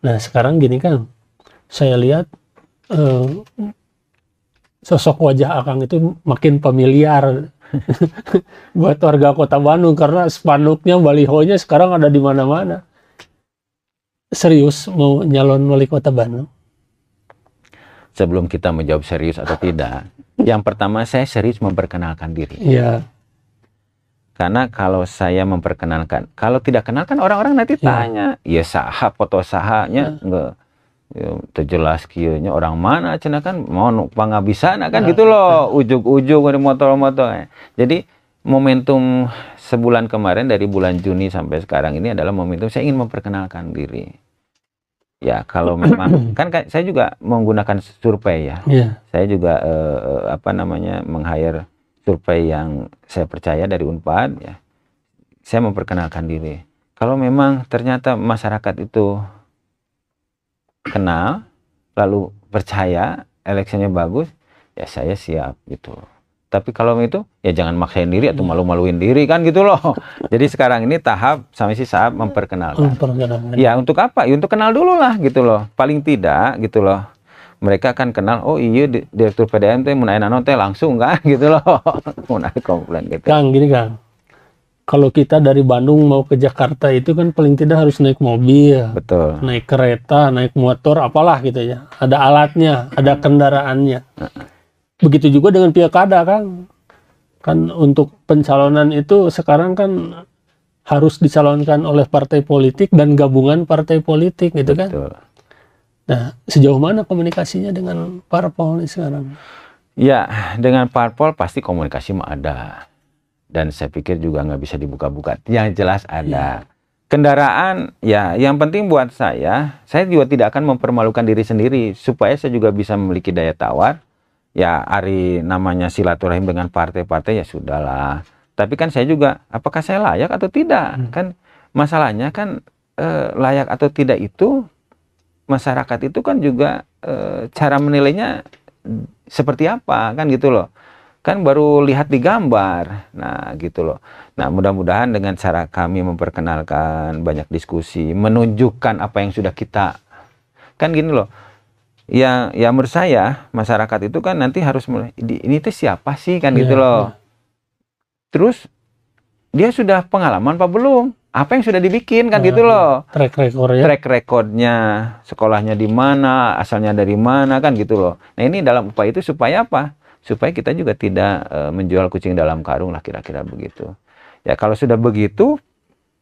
Nah sekarang gini kan, saya lihat eh, sosok wajah Akang itu makin familiar buat warga kota Bandung karena spanduknya, balihonya sekarang ada di mana-mana. Serius mau nyalon wali kota Bandung? Sebelum kita menjawab serius atau tidak, yang pertama saya serius memperkenalkan diri. Iya. Karena kalau saya memperkenalkan, kalau tidak kenalkan orang-orang nanti ya. tanya, ya saha foto sahanya ya. enggak ya, terjelas orang mana cina kan mau pangabisana kan nah, gitu loh ujuk-ujuk dari motor-motor. Eh. Jadi momentum sebulan kemarin dari bulan Juni sampai sekarang ini adalah momentum saya ingin memperkenalkan diri. Ya kalau memang kan saya juga menggunakan survei ya. ya. Saya juga eh, eh apa namanya meng hire survei yang saya percaya dari Unpad ya saya memperkenalkan diri kalau memang ternyata masyarakat itu kenal lalu percaya eleksinya bagus ya saya siap gitu tapi kalau itu ya jangan maksain diri atau iya. malu-maluin diri kan gitu loh. Jadi sekarang ini tahap sama sih saat memperkenalkan. memperkenalkan. Ya untuk apa? Ya untuk kenal dulu lah gitu loh. Paling tidak gitu loh mereka akan kenal oh iya direktur PDMT teh mun langsung kan gitu loh mun komplain gitu Kang gini Kang kalau kita dari Bandung mau ke Jakarta itu kan paling tidak harus naik mobil betul naik kereta naik motor apalah gitu ya ada alatnya ada kendaraannya begitu juga dengan pilkada Kang kan untuk pencalonan itu sekarang kan harus dicalonkan oleh partai politik dan gabungan partai politik gitu kan? betul. kan Nah, sejauh mana komunikasinya dengan parpol ini sekarang? Ya, dengan parpol pasti komunikasi mah ada. Dan saya pikir juga nggak bisa dibuka-buka. Yang jelas ada. Ya. Kendaraan, ya yang penting buat saya, saya juga tidak akan mempermalukan diri sendiri. Supaya saya juga bisa memiliki daya tawar. Ya, Ari namanya silaturahim dengan partai-partai ya sudahlah. Tapi kan saya juga, apakah saya layak atau tidak? Hmm. Kan masalahnya kan eh, layak atau tidak itu masyarakat itu kan juga e, cara menilainya seperti apa kan gitu loh kan baru lihat di gambar nah gitu loh nah mudah-mudahan dengan cara kami memperkenalkan banyak diskusi menunjukkan apa yang sudah kita kan gini loh ya ya menurut saya masyarakat itu kan nanti harus mulai ini tuh siapa sih kan gitu yeah. loh iya. terus dia sudah pengalaman apa belum apa yang sudah dibikin kan nah, gitu loh track recordnya track recordnya sekolahnya di mana asalnya dari mana kan gitu loh nah ini dalam upaya itu supaya apa supaya kita juga tidak e, menjual kucing dalam karung lah kira-kira begitu ya kalau sudah begitu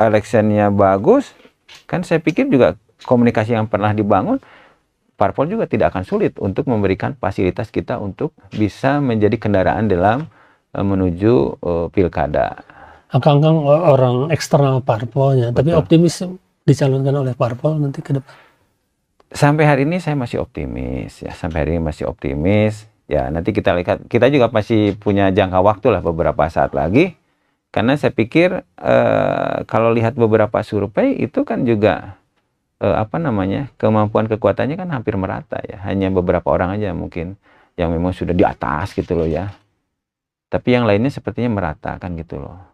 electionnya bagus kan saya pikir juga komunikasi yang pernah dibangun parpol juga tidak akan sulit untuk memberikan fasilitas kita untuk bisa menjadi kendaraan dalam e, menuju e, pilkada akang-akang orang eksternal parpolnya, Betul. tapi optimis dicalonkan oleh parpol nanti ke depan. Sampai hari ini saya masih optimis ya, sampai hari ini masih optimis. Ya, nanti kita lihat kita juga masih punya jangka waktu lah beberapa saat lagi. Karena saya pikir e, kalau lihat beberapa survei itu kan juga e, apa namanya? kemampuan kekuatannya kan hampir merata ya. Hanya beberapa orang aja mungkin yang memang sudah di atas gitu loh ya. Tapi yang lainnya sepertinya merata kan gitu loh.